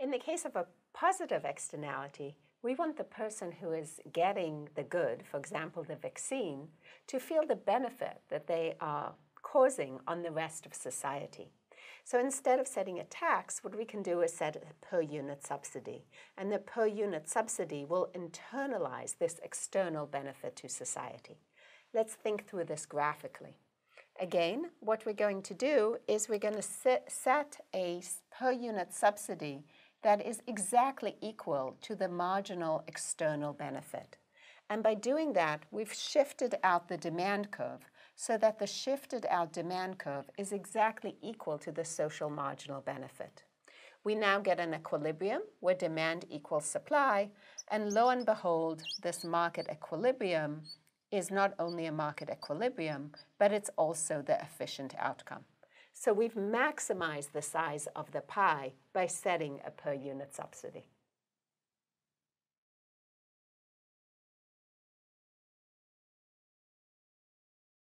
In the case of a positive externality, we want the person who is getting the good, for example, the vaccine, to feel the benefit that they are causing on the rest of society. So instead of setting a tax, what we can do is set a per unit subsidy. And the per unit subsidy will internalize this external benefit to society. Let's think through this graphically. Again, what we're going to do is we're going to set, a per unit subsidy that is exactly equal to the marginal external benefit. And by doing that, we've shifted out the demand curve so that the shifted out demand curve is exactly equal to the social marginal benefit. We now get an equilibrium where demand equals supply, and lo and behold, this market equilibrium is not only a market equilibrium, but it's also the efficient outcome. So we've maximized the size of the pie by setting a per unit subsidy.